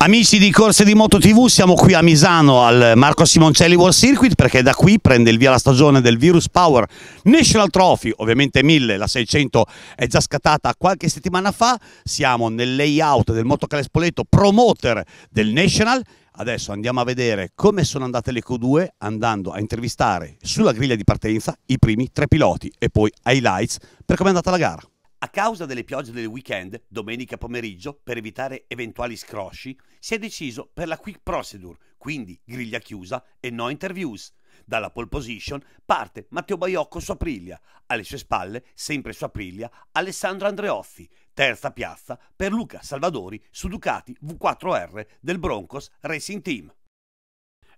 Amici di Corse di Moto TV, siamo qui a Misano al Marco Simoncelli World Circuit perché da qui prende il via la stagione del Virus Power National Trophy, ovviamente 1000, la 600 è già scattata qualche settimana fa, siamo nel layout del Motocale Spoleto, promoter del National Adesso andiamo a vedere come sono andate le Q2 andando a intervistare sulla griglia di partenza i primi tre piloti e poi highlights per come è andata la gara. A causa delle piogge del weekend, domenica pomeriggio, per evitare eventuali scrosci, si è deciso per la quick procedure, quindi griglia chiusa e no interviews. Dalla pole position parte Matteo Baiocco su Aprilia, alle sue spalle, sempre su Aprilia, Alessandro Andreozzi, terza piazza per Luca Salvadori su Ducati V4R del Broncos Racing Team.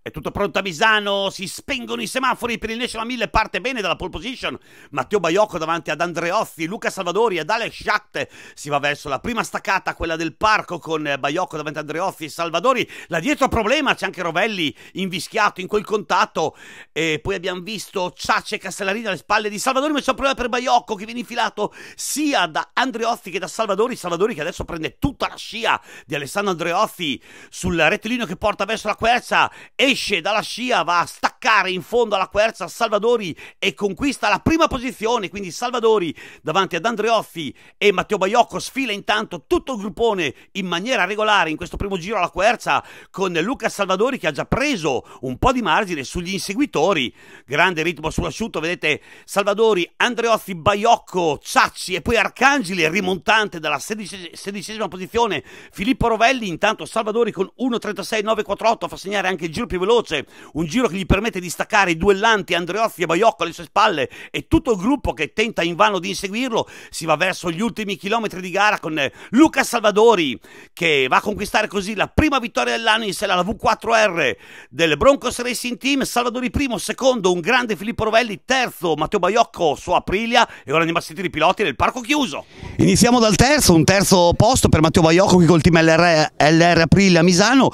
È tutto pronto a Misano, si spengono i semafori per il National 1000, parte bene dalla pole position. Matteo Baiocco davanti ad Andreotti, Luca Salvadori ad Alex Schacht. Si va verso la prima staccata, quella del parco con Baiocco davanti ad Andreotti e Salvadori. Là dietro problema, c'è anche Rovelli invischiato in quel contatto. E poi abbiamo visto Ciace Castellarini alle spalle di Salvadori, ma c'è un problema per Baiocco che viene infilato sia da Andreotti che da Salvadori. Salvadori che adesso prende tutta la scia di Alessandro Andreotti sul rettilineo che porta verso la quercia e esce dalla scia, va a staccare in fondo alla quercia Salvadori e conquista la prima posizione, quindi Salvadori davanti ad Andreoffi e Matteo Baiocco sfila intanto tutto il gruppone in maniera regolare in questo primo giro alla quercia con Luca Salvadori che ha già preso un po' di margine sugli inseguitori, grande ritmo sull'asciutto, vedete Salvadori, Andreoffi, Baiocco, Ciacci e poi Arcangeli rimontante dalla sedicesima, sedicesima posizione, Filippo Rovelli intanto Salvadori con 1.36948 fa segnare anche il giro più veloce, un giro che gli permette di staccare i duellanti Andreozzi e Baiocco alle sue spalle e tutto il gruppo che tenta invano di inseguirlo, si va verso gli ultimi chilometri di gara con eh, Luca Salvadori che va a conquistare così la prima vittoria dell'anno in sella alla V4R del Broncos Racing Team, Salvadori primo, secondo un grande Filippo Rovelli, terzo Matteo Baiocco su Aprilia e ora andiamo a sentire i piloti nel parco chiuso. Iniziamo dal terzo, un terzo posto per Matteo Baiocco qui col team LR, LR Aprilia Misano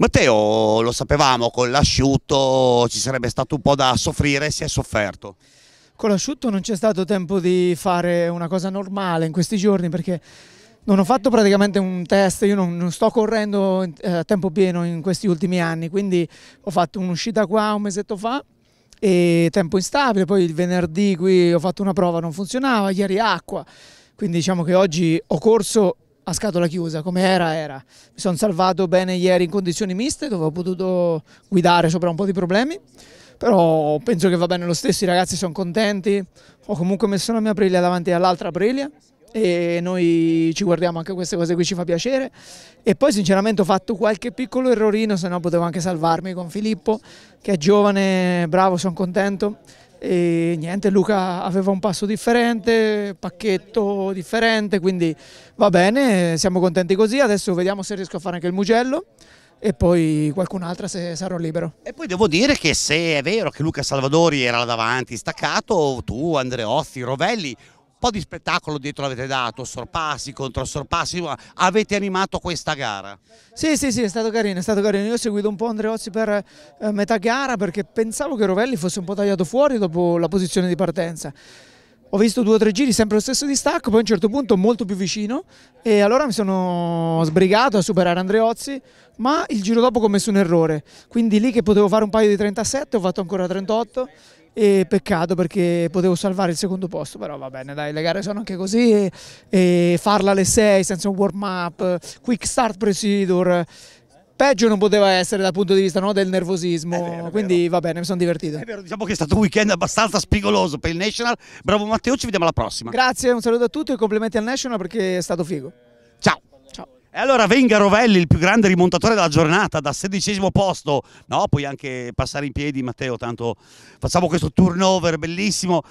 Matteo lo sapevamo, con l'asciutto ci sarebbe stato un po' da soffrire, si è sofferto. Con l'asciutto non c'è stato tempo di fare una cosa normale in questi giorni perché non ho fatto praticamente un test, io non, non sto correndo eh, a tempo pieno in questi ultimi anni, quindi ho fatto un'uscita qua un mesetto fa e tempo instabile, poi il venerdì qui ho fatto una prova, non funzionava, ieri acqua, quindi diciamo che oggi ho corso a scatola chiusa, come era era. Mi sono salvato bene ieri in condizioni miste dove ho potuto guidare sopra un po' di problemi, però penso che va bene lo stesso, i ragazzi sono contenti, ho comunque messo la mia Aprilia davanti all'altra Aprilia e noi ci guardiamo anche queste cose qui ci fa piacere e poi sinceramente ho fatto qualche piccolo errorino se no potevo anche salvarmi con Filippo che è giovane, bravo, sono contento e niente, Luca aveva un passo differente, pacchetto differente, quindi va bene, siamo contenti così. Adesso vediamo se riesco a fare anche il Mugello e poi qualcun'altra se sarò libero. E poi devo dire che se è vero che Luca Salvadori era là davanti, staccato, tu, Andreotti, Rovelli po' di spettacolo dietro l'avete dato, sorpassi, contro sorpassi, avete animato questa gara. Sì, sì, sì, è stato carino, è stato carino. Io ho seguito un po' Andreozzi per eh, metà gara perché pensavo che Rovelli fosse un po' tagliato fuori dopo la posizione di partenza. Ho visto due o tre giri, sempre lo stesso distacco, poi a un certo punto molto più vicino e allora mi sono sbrigato a superare Andreozzi, ma il giro dopo ho commesso un errore, quindi lì che potevo fare un paio di 37 ho fatto ancora 38 e peccato perché potevo salvare il secondo posto, però va bene, dai, le gare sono anche così e, e farla alle 6 senza un warm up, quick start procedure peggio non poteva essere dal punto di vista no, del nervosismo, è vero, è quindi va bene, mi sono divertito. È vero, diciamo che è stato un weekend abbastanza spigoloso per il National. Bravo Matteo, ci vediamo alla prossima. Grazie, un saluto a tutti e complimenti al National perché è stato figo. Ciao. E allora venga Rovelli, il più grande rimontatore della giornata, da sedicesimo posto. No, puoi anche passare in piedi, Matteo, tanto facciamo questo turnover bellissimo.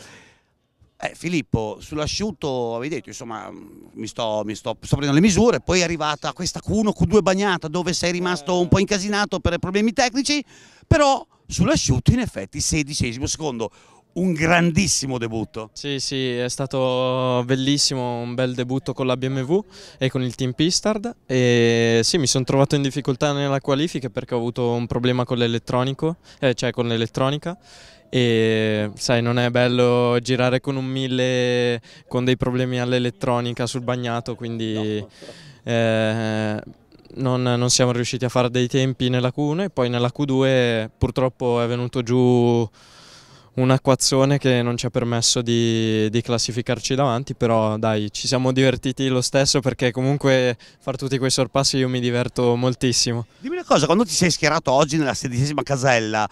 Eh, Filippo, sull'asciutto avevi detto, insomma, mi sto, mi sto, sto, prendendo le misure, poi è arrivata questa Q1, Q2 bagnata dove sei rimasto un po' incasinato per problemi tecnici, però sull'asciutto in effetti sedicesimo secondo un grandissimo debutto. Sì, sì, è stato bellissimo, un bel debutto con la BMW e con il team Pistard e sì, mi sono trovato in difficoltà nella qualifica perché ho avuto un problema con l'elettronico, eh, cioè con l'elettronica e sai non è bello girare con un 1000 con dei problemi all'elettronica sul bagnato, quindi no. eh, non, non, siamo riusciti a fare dei tempi nella Q1 e poi nella Q2 purtroppo è venuto giù un acquazzone che non ci ha permesso di, di, classificarci davanti, però dai, ci siamo divertiti lo stesso perché comunque far tutti quei sorpassi io mi diverto moltissimo. Dimmi una cosa, quando ti sei schierato oggi nella sedicesima casella,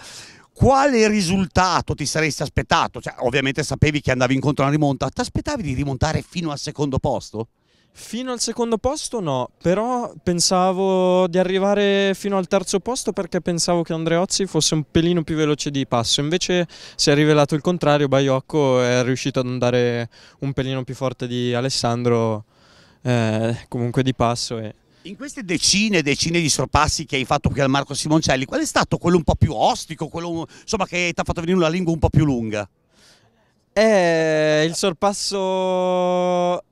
quale risultato ti saresti aspettato? Cioè, ovviamente sapevi che andavi incontro alla rimonta, ti aspettavi di rimontare fino al secondo posto? Fino al secondo posto no, però pensavo di arrivare fino al terzo posto perché pensavo che Andreozzi fosse un pelino più veloce di passo, invece si è rivelato il contrario, Baiocco è riuscito ad andare un pelino più forte di Alessandro, eh, comunque di passo. E... In queste decine e decine di sorpassi che hai fatto qui al Marco Simoncelli, qual è stato quello un po' più ostico, quello insomma, che ti ha fatto venire una lingua un po' più lunga? È eh, il sorpasso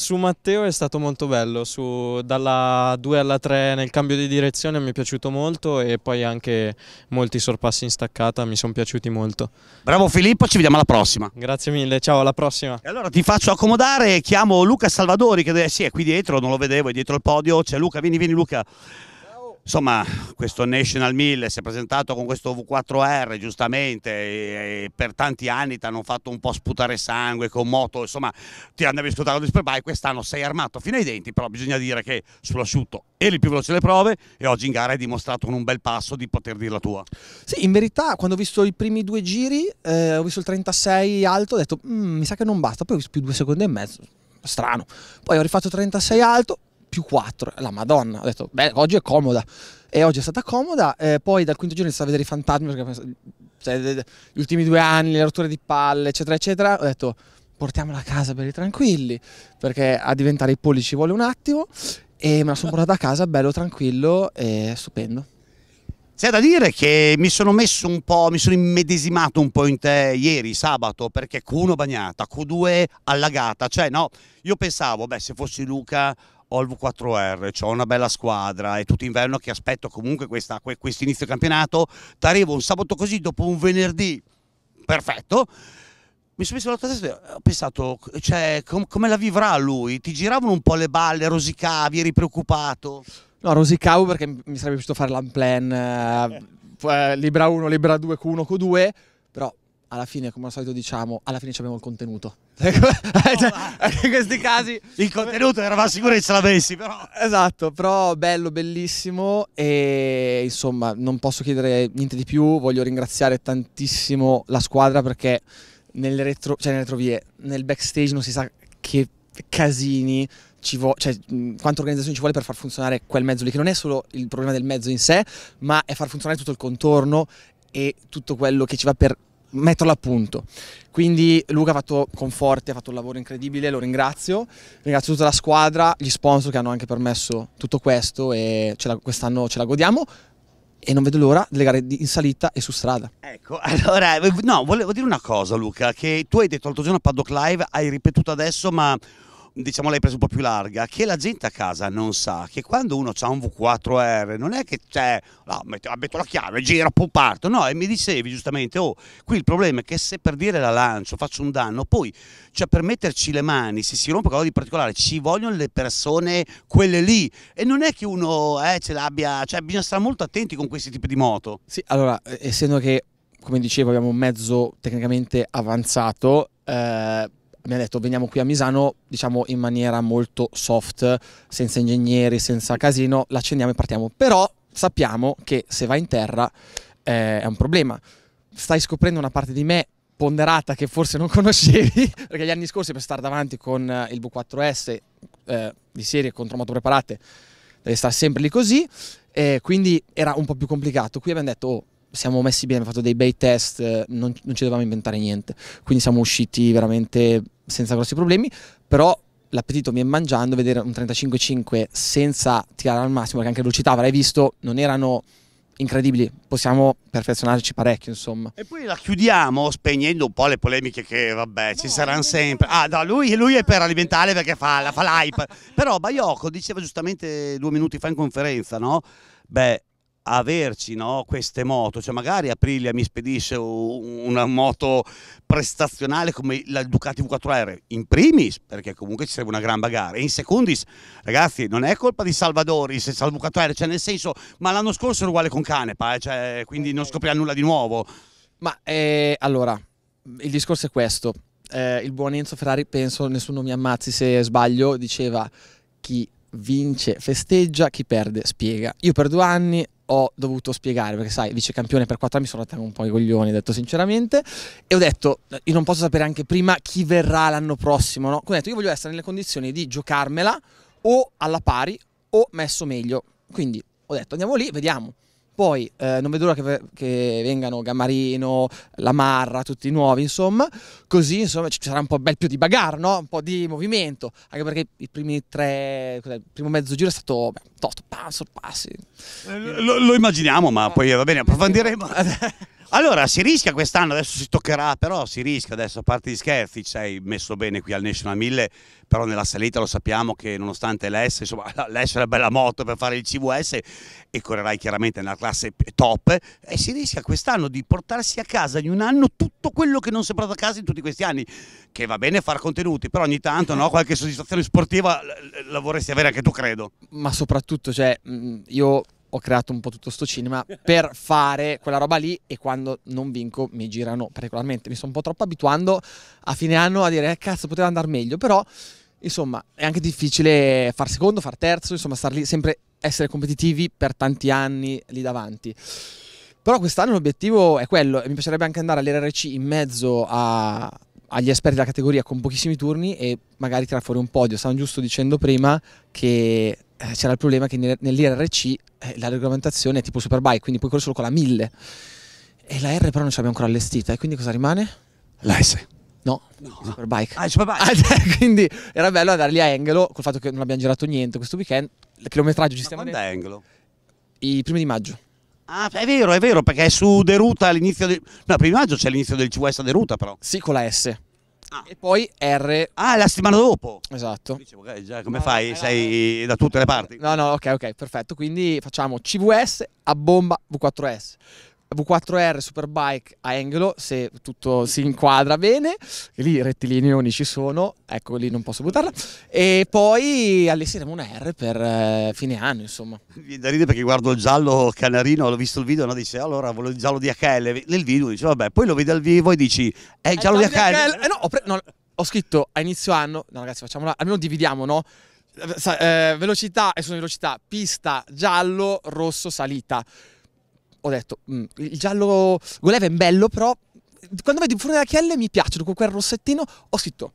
su Matteo è stato molto bello, su, dalla 2 alla 3 nel cambio di direzione mi è piaciuto molto e poi anche molti sorpassi in staccata mi sono piaciuti molto. Bravo Filippo, ci vediamo alla prossima. Grazie mille, ciao alla prossima. E allora ti faccio accomodare, chiamo Luca Salvadori che sì, è qui dietro, non lo vedevo, è dietro il podio, c'è Luca, vieni, vieni Luca. Insomma, questo National 1000 si è presentato con questo V4R giustamente e per tanti anni ti hanno fatto un po' sputare sangue con moto, insomma ti hanno scottato di spray, quest'anno sei armato fino ai denti, però bisogna dire che sull'asciutto eri il più veloce delle prove e oggi in gara hai dimostrato con un bel passo di poter dire la tua. Sì, in verità quando ho visto i primi due giri, eh, ho visto il 36 alto, ho detto mm, mi sa che non basta, poi ho visto più due secondi e mezzo, strano. Poi ho rifatto 36 alto, più 4, la madonna, ho detto, beh, oggi è comoda. E oggi è stata comoda, eh, poi dal quinto giorno iniziato a vedere i fantasmi, perché, cioè, gli ultimi due anni, le rotture di palle, eccetera, eccetera, ho detto, portiamola a casa per i tranquilli, perché a diventare i polli ci vuole un attimo, e me la sono portata a casa, bello, tranquillo, e stupendo. C'è da dire che mi sono messo un po', mi sono immedesimato un po' in te ieri, sabato, perché Q1 bagnata, Q2 allagata, cioè no, io pensavo, beh, se fossi Luca ho il V4R, ho una bella squadra, è tutto inverno che aspetto comunque questo inizio campionato, ti arrivo un sabato così dopo un venerdì perfetto, mi sono messo la testa e ho pensato, cioè, com come la vivrà lui? Ti giravano un po' le balle, rosicavi, eri preoccupato? No, rosicavo perché mi sarebbe piaciuto fare l'unplan, eh, eh. eh libra 1, libra 2, Q1, Q2, però alla fine, come al solito diciamo, alla fine abbiamo il contenuto. Oh, in questi casi... Il contenuto eravamo sicuri che ce l'avessi, però... Esatto, però bello, bellissimo e insomma non posso chiedere niente di più, voglio ringraziare tantissimo la squadra perché nelle, retro, cioè nelle retrovie, nel backstage non si sa che casini ci vuole, cioè, quanta organizzazione ci vuole per far funzionare quel mezzo lì, che non è solo il problema del mezzo in sé, ma è far funzionare tutto il contorno e tutto quello che ci va per metterlo a punto. Quindi Luca ha fatto conforti, ha fatto un lavoro incredibile, lo ringrazio, ringrazio tutta la squadra, gli sponsor che hanno anche permesso tutto questo e quest'anno ce la godiamo e non vedo l'ora delle gare in salita e su strada. Ecco, allora, no, volevo dire una cosa Luca, che tu hai detto l'altro giorno a Paddock Live, hai ripetuto adesso, ma diciamo l'hai preso un po' più larga, che la gente a casa non sa che quando uno ha un V4R non è che c'è, no, metto, ah, metto la chiave, giro, poi parto, no, e mi dicevi giustamente, oh, qui il problema è che se per dire la lancio faccio un danno, poi, cioè per metterci le mani, se si rompe qualcosa di particolare, ci vogliono le persone, quelle lì, e non è che uno eh, ce l'abbia, cioè bisogna stare molto attenti con questi tipi di moto. Sì, allora, eh, essendo che, come dicevo, abbiamo un mezzo tecnicamente avanzato, eh, mi ha detto veniamo qui a Misano diciamo in maniera molto soft, senza ingegneri, senza casino, l'accendiamo e partiamo. Però sappiamo che se va in terra eh, è un problema. Stai scoprendo una parte di me ponderata che forse non conoscevi, perché gli anni scorsi per stare davanti con eh, il V4S eh, di serie contro moto preparate devi stare sempre lì così, eh, quindi era un po' più complicato. Qui abbiamo detto oh, siamo messi bene, abbiamo fatto dei bei test, eh, non, non ci dovevamo inventare niente, quindi siamo usciti veramente senza grossi problemi, però l'appetito mi è mangiando, vedere un 35-5 senza tirare al massimo, perché anche velocità avrai visto, non erano incredibili, possiamo perfezionarci parecchio insomma. E poi la chiudiamo spegnendo un po' le polemiche che vabbè ci saranno sempre. Ah no, lui, lui, è per alimentare perché fa, fa l'hype, però Baiocco diceva giustamente due minuti fa in conferenza, no? Beh, averci no, queste moto, cioè magari Aprilia mi spedisce una moto prestazionale come la Ducati V4R, in primis perché comunque ci serve una gran gara e in secondis ragazzi non è colpa di Salvadori se Salvo V4R, cioè nel senso ma l'anno scorso era uguale con Canepa, eh, cioè, quindi non scopriamo nulla di nuovo. Ma eh, allora, il discorso è questo, eh, il buon Enzo Ferrari penso, nessuno mi ammazzi se sbaglio, diceva chi vince festeggia, chi perde spiega. Io per due anni ho dovuto spiegare, perché sai, vice campione per quattro anni sono andato un po' i coglioni, detto sinceramente, e ho detto, io non posso sapere anche prima chi verrà l'anno prossimo, no? Quindi ho detto, io voglio essere nelle condizioni di giocarmela o alla pari o messo meglio. Quindi ho detto, andiamo lì, vediamo. Poi eh, non vedo l'ora che, che, vengano Gamarino, Lamarra, tutti nuovi, insomma. Così insomma ci sarà un po' bel più di bagarre, no? Un po' di movimento. Anche perché i primi tre, il primo mezzo giro è stato beh, tosto, passo, passi. Eh, lo, lo immaginiamo, ma poi va bene, approfondiremo. Allora, si rischia quest'anno, adesso si toccherà, però si rischia adesso, a parte gli scherzi, ci sei messo bene qui al National 1000, però nella salita lo sappiamo che nonostante l'S, insomma, l'S è una bella moto per fare il CVS e correrai chiaramente nella classe top, e si rischia quest'anno di portarsi a casa in un anno tutto quello che non si è portato a casa in tutti questi anni, che va bene fare contenuti, però ogni tanto no, qualche soddisfazione sportiva la vorresti avere anche tu, credo. Ma soprattutto, cioè, io ho creato un po' tutto sto cinema per fare quella roba lì e quando non vinco mi girano particolarmente. Mi sono un po' troppo abituando a fine anno a dire eh, cazzo poteva andare meglio, però insomma è anche difficile far secondo, far terzo, insomma star lì sempre essere competitivi per tanti anni lì davanti. Però quest'anno l'obiettivo è quello e mi piacerebbe anche andare all'RRC in mezzo a, agli esperti della categoria con pochissimi turni e magari tirare fuori un podio. Stavano giusto dicendo prima che eh, c'era il problema che nell'IRC eh, la regolamentazione è tipo superbike, quindi puoi correre solo con la 1000. E la R però non ce l'abbiamo ancora allestita, e quindi cosa rimane? La S. No, no. Superbike. Ah, Superbike. Ah, quindi era bello andare lì a Engelo, col fatto che non abbiamo girato niente questo weekend. Il chilometraggio ci stiamo... Ma quando è Engelo? I primi di maggio. Ah, è vero, è vero, perché è su Deruta all'inizio del... No, primo maggio c'è l'inizio del CVS a Deruta, però. Sì, con la S. Ah. E poi R. Ah, la settimana dopo. Esatto. Dicevo, già, come no, fai? Eh, Sei da tutte le parti. No, no, ok, ok, perfetto. Quindi facciamo CVS a bomba V4S. V4R Superbike a Engelo, se tutto si inquadra bene, e lì i rettilineoni ci sono, ecco lì non posso buttarla, e poi allestiremo una R per eh, fine anno insomma. Mi da ridere perché guardo il giallo canarino, l'ho visto il video, no? dice allora voglio il giallo di HL, nel video dice vabbè, poi lo vedi al vivo e dici è il giallo, è di HL. HL. Eh, no, ho, no, ho scritto a inizio anno, no ragazzi facciamola, almeno dividiamo no? Eh, velocità e sono velocità, pista, giallo, rosso, salita ho detto, mm, il giallo Goleva è bello, però quando vedi fuori da HL mi piace, con quel rossettino ho scritto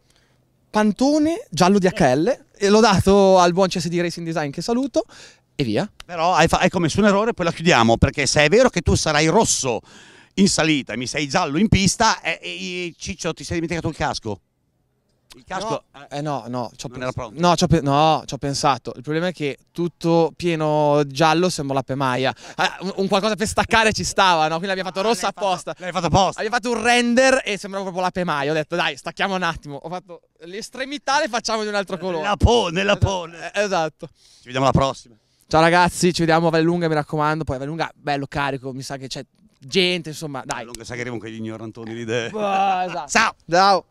pantone giallo di HL e l'ho dato al buon CSD Racing Design che saluto e via. Però hai, hai commesso un errore, poi la chiudiamo, perché se è vero che tu sarai rosso in salita e mi sei giallo in pista, eh, e, e, Ciccio ti sei dimenticato il casco? Il casco no, eh, no, no, c'ho non era pronto. No, c'ho, no, c'ho pensato. Il problema è che tutto pieno giallo sembra la pemaia. Ah, un, un, qualcosa per staccare ci stava, no? Quindi l'abbiamo fatto ah, rossa apposta. L'hai fatto apposta. Abbiamo fatto un render e sembrava proprio la pemaia. Ho detto "Dai, stacchiamo un attimo". Ho fatto l'estremità le facciamo di un altro colore. La pone, la esatto. pone. Eh, esatto. Ci vediamo alla prossima. Ciao ragazzi, ci vediamo a Vallunga, mi raccomando. Poi a Vallunga bello carico, mi sa che c'è gente, insomma, dai. Vallunga sa che arrivano quegli ignorantoni di idee. esatto. Ciao. Ciao.